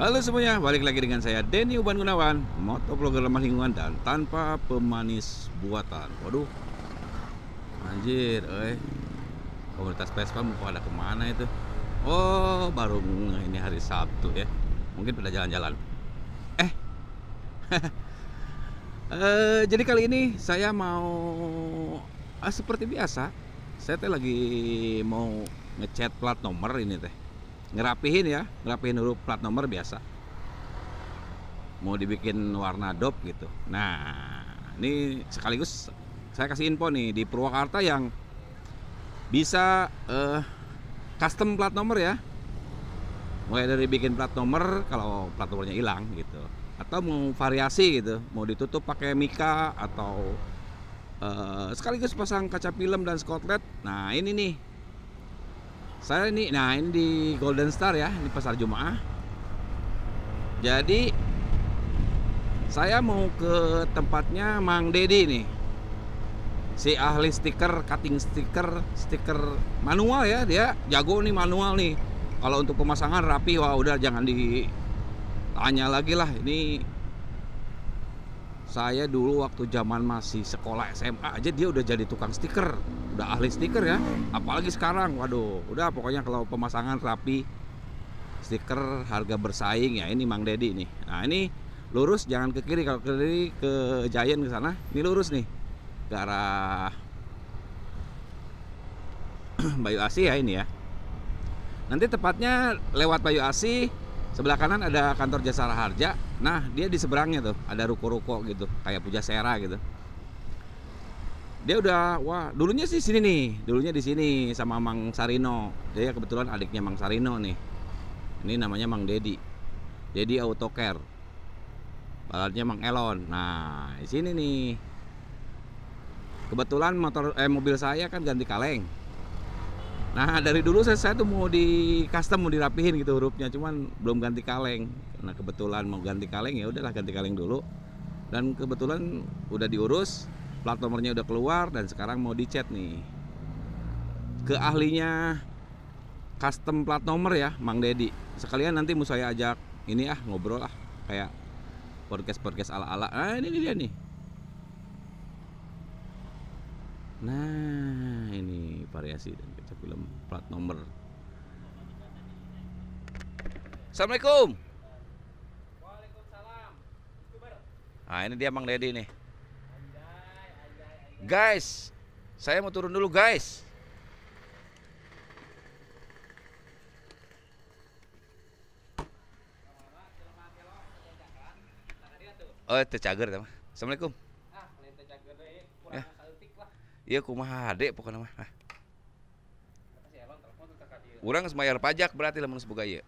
Halo semuanya, balik lagi dengan saya Denny Uban Gunawan Motovlogger lemah lingkungan dan tanpa pemanis buatan Waduh Anjir, eh Komunitas Vespa mau pada kemana itu Oh, baru ini hari Sabtu ya Mungkin pada jalan-jalan Eh e, Jadi kali ini saya mau ah, Seperti biasa Saya teh lagi mau ngechat plat nomor ini teh ngerapihin ya ngerapihin huruf plat nomor biasa mau dibikin warna dop gitu nah ini sekaligus saya kasih info nih di Purwakarta yang bisa uh, custom plat nomor ya mulai dari bikin plat nomor kalau plat nomornya hilang gitu atau mau variasi gitu mau ditutup pakai mika atau uh, sekaligus pasang kaca film dan skotlet nah ini nih saya ini nah ini di Golden Star ya ini pasar Jumaah jadi saya mau ke tempatnya Mang Dedi nih si ahli stiker cutting stiker stiker manual ya dia jago nih manual nih kalau untuk pemasangan rapi wah udah jangan ditanya lagi lah ini saya dulu waktu zaman masih sekolah SMA aja dia udah jadi tukang stiker udah ahli stiker ya apalagi sekarang waduh udah pokoknya kalau pemasangan rapi stiker harga bersaing ya ini Mang Dedi nih nah ini lurus jangan ke kiri kalau ke kiri ke Giant ke sana ini lurus nih ke arah Bayu Asih ya ini ya nanti tepatnya lewat Bayu Asih sebelah kanan ada kantor jasa harja nah dia di seberangnya tuh ada ruko-ruko gitu kayak puja sera gitu dia udah wah dulunya sih sini nih dulunya di sini sama Mang Sarino dia kebetulan adiknya Mang Sarino nih ini namanya Mang Dedi Dedi Autocare baladnya Mang Elon nah di sini nih kebetulan motor eh mobil saya kan ganti kaleng nah dari dulu saya, saya tuh mau di custom mau dirapihin gitu hurufnya cuman belum ganti kaleng Nah, kebetulan mau ganti kaleng ya udahlah ganti kaleng dulu dan kebetulan udah diurus plat nomornya udah keluar dan sekarang mau dicat nih ke ahlinya custom plat nomor ya Mang Dedi sekalian nanti mau saya ajak ini ah ngobrol lah kayak podcast podcast ala ala nah ini, ini dia nih nah ini variasi dan kita film plat nomor Assalamualaikum Waalaikumsalam Nah ini dia Mang Dedi nih Guys, saya mau turun dulu guys. Oh, cager teman. Assalamualaikum. Ah, ya. deh, kurang Iya, kumaha dek pokoknya mah. Urang semayar pajak berarti lamun seboga ieu.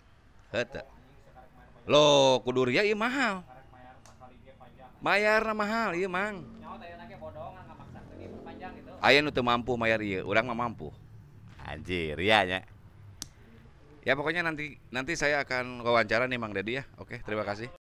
Lo, Lo, kudu iya, mahal. Mayar mahal iya, Mang. Ayah nu mampu mayar iya, orang mah mampu. Anjir, iya ya. Ya pokoknya nanti nanti saya akan wawancara nih Mang deddy ya. Oke, terima kasih.